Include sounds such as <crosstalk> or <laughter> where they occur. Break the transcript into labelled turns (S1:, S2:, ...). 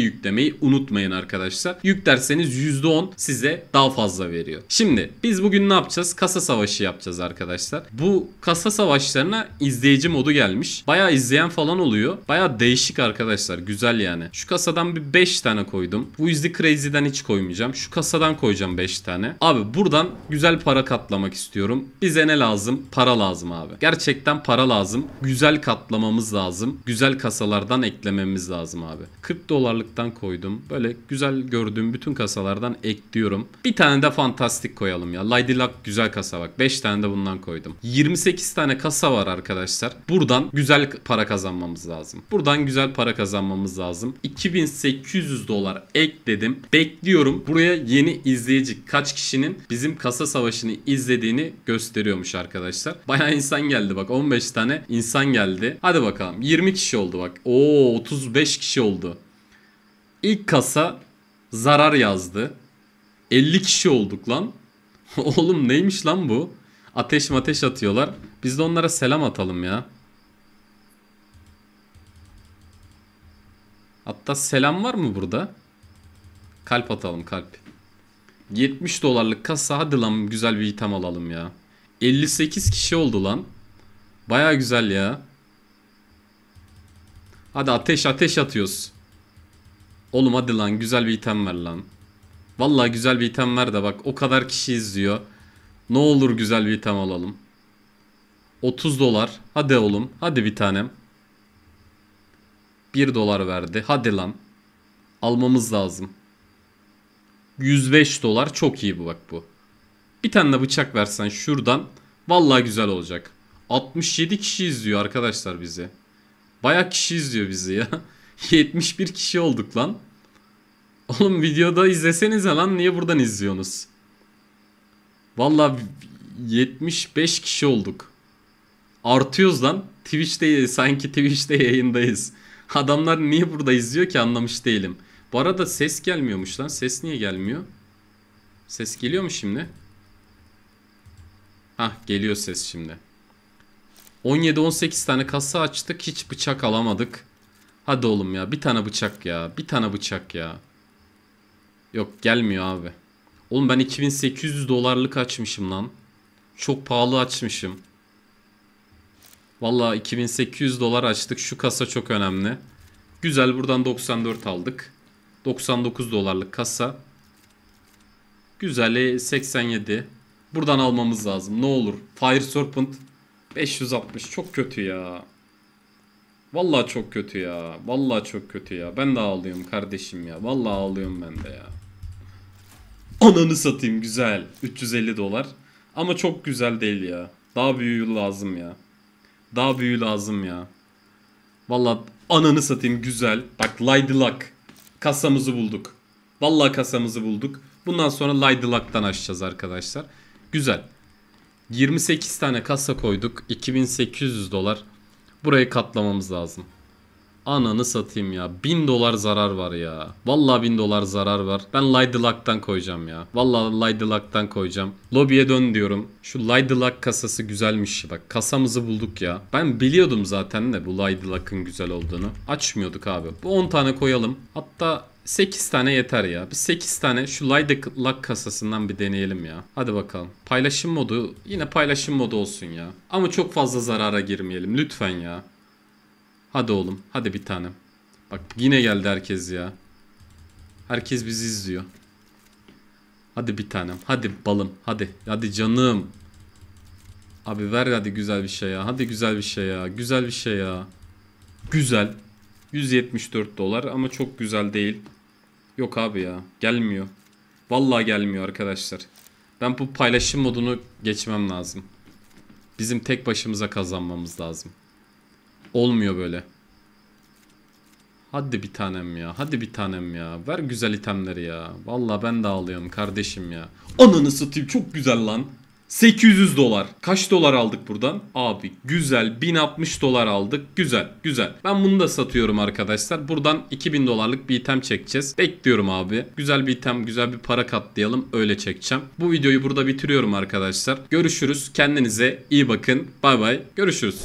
S1: bilgiyi yüklemeyi unutmayın arkadaşlar. Yüklerseniz %10 size daha fazla veriyor. Şimdi biz bugün ne yapacağız? Kasa savaşı yapacağız arkadaşlar. Bu kasa savaşlarına izleyici modu gelmiş. Baya izleyen falan oluyor. Baya değişik arkadaşlar. Güzel yani. Şu kasadan bir 5 tane koydum. Bu izli crazy'den hiç koymayacağım. Şu kasadan koyacağım 5 tane. Abi buradan güzel para katlamak istiyorum. Bize ne lazım? Para lazım abi. Gerçekten para lazım. Güzel katlamamız lazım. Güzel kasalardan eklememiz lazım abi. 40 dolarlık Hollywood'dan koydum. Böyle güzel gördüğüm bütün kasalardan ekliyorum. Bir tane de fantastik koyalım ya. Lady Luck güzel kasa bak. 5 tane de bundan koydum. 28 tane kasa var arkadaşlar. Buradan güzel para kazanmamız lazım. Buradan güzel para kazanmamız lazım. 2800 dolar ekledim. Bekliyorum. Buraya yeni izleyici kaç kişinin bizim kasa savaşını izlediğini gösteriyormuş arkadaşlar. Baya insan geldi bak. 15 tane insan geldi. Hadi bakalım. 20 kişi oldu bak. Oo 35 kişi oldu. İlk kasa zarar yazdı. 50 kişi olduk lan. <laughs> Oğlum neymiş lan bu? Ateş mateş atıyorlar. Biz de onlara selam atalım ya. Hatta selam var mı burada? Kalp atalım kalp. 70 dolarlık kasa hadi lan güzel bir item alalım ya. 58 kişi oldu lan. Baya güzel ya. Hadi ateş ateş atıyoruz. Oğlum hadi lan güzel bir item ver lan. Vallahi güzel bir item ver de bak o kadar kişi izliyor. Ne olur güzel bir item alalım. 30 dolar. Hadi oğlum. Hadi bir tanem. 1 dolar verdi. Hadi lan. Almamız lazım. 105 dolar. Çok iyi bu bak bu. Bir tane de bıçak versen şuradan. Vallahi güzel olacak. 67 kişi izliyor arkadaşlar bizi. Bayağı kişi izliyor bizi ya. <laughs> 71 <laughs> kişi olduk lan. Oğlum videoda izlesenize lan niye buradan izliyorsunuz? Valla 75 kişi olduk. Artıyoruz lan. Twitch'te sanki Twitch'te yayındayız. Adamlar niye burada izliyor ki anlamış değilim. Bu arada ses gelmiyormuş lan. Ses niye gelmiyor? Ses geliyor mu şimdi? Hah geliyor ses şimdi. 17-18 tane kasa açtık. Hiç bıçak alamadık. Hadi oğlum ya bir tane bıçak ya. Bir tane bıçak ya. Yok gelmiyor abi. Oğlum ben 2800 dolarlık açmışım lan. Çok pahalı açmışım. Valla 2800 dolar açtık. Şu kasa çok önemli. Güzel buradan 94 aldık. 99 dolarlık kasa. güzel 87. Buradan almamız lazım. Ne olur. Fire Serpent 560. Çok kötü ya. Vallahi çok kötü ya. Vallahi çok kötü ya. Ben de ağlıyorum kardeşim ya. Vallahi ağlıyorum ben de ya. Ananı satayım güzel. 350 dolar. Ama çok güzel değil ya. Daha büyüğü lazım ya. Daha büyüğü lazım ya. Vallahi ananı satayım güzel. Bak Laydılak. Kasamızı bulduk. Vallahi kasamızı bulduk. Bundan sonra Laydılak'tan açacağız arkadaşlar. Güzel. 28 tane kasa koyduk. 2800 dolar. Burayı katlamamız lazım. Ananı satayım ya. 1000 dolar zarar var ya. Vallahi 1000 dolar zarar var. Ben Lidlock'tan koyacağım ya. Vallahi Lidlock'tan koyacağım. Lobiye dön diyorum. Şu Lidlock kasası güzelmiş. Bak kasamızı bulduk ya. Ben biliyordum zaten de bu Lidlock'ın güzel olduğunu. Açmıyorduk abi. Bu 10 tane koyalım. Hatta 8 tane yeter ya. Biz 8 tane şu Lidelock kasasından bir deneyelim ya. Hadi bakalım. Paylaşım modu yine paylaşım modu olsun ya. Ama çok fazla zarara girmeyelim lütfen ya. Hadi oğlum. Hadi bir tanem. Bak yine geldi herkes ya. Herkes bizi izliyor. Hadi bir tanem. Hadi balım. Hadi. Hadi canım. Abi ver hadi güzel bir şey ya. Hadi güzel bir şey ya. Güzel bir şey ya. Güzel. 174 dolar ama çok güzel değil. Yok abi ya. Gelmiyor. Vallahi gelmiyor arkadaşlar. Ben bu paylaşım modunu geçmem lazım. Bizim tek başımıza kazanmamız lazım. Olmuyor böyle. Hadi bir tanem ya. Hadi bir tanem ya. Ver güzel itemleri ya. Vallahi ben de ağlıyorum kardeşim ya. Ananı satayım çok güzel lan. 800 dolar. Kaç dolar aldık buradan? Abi güzel 1060 dolar aldık. Güzel güzel. Ben bunu da satıyorum arkadaşlar. Buradan 2000 dolarlık bir item çekeceğiz. Bekliyorum abi. Güzel bir item güzel bir para katlayalım. Öyle çekeceğim. Bu videoyu burada bitiriyorum arkadaşlar. Görüşürüz. Kendinize iyi bakın. Bay bay. Görüşürüz.